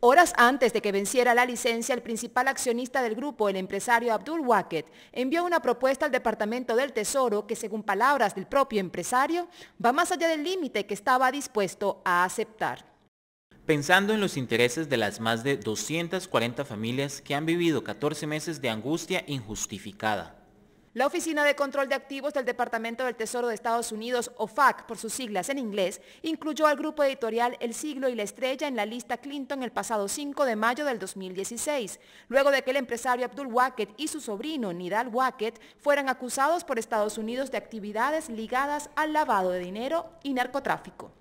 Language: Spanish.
Horas antes de que venciera la licencia, el principal accionista del grupo, el empresario Abdul Waqet, envió una propuesta al Departamento del Tesoro que, según palabras del propio empresario, va más allá del límite que estaba dispuesto a aceptar. Pensando en los intereses de las más de 240 familias que han vivido 14 meses de angustia injustificada, la Oficina de Control de Activos del Departamento del Tesoro de Estados Unidos, OFAC por sus siglas en inglés, incluyó al grupo editorial El Siglo y la Estrella en la lista Clinton el pasado 5 de mayo del 2016, luego de que el empresario Abdul Wackett y su sobrino Nidal Wackett fueran acusados por Estados Unidos de actividades ligadas al lavado de dinero y narcotráfico.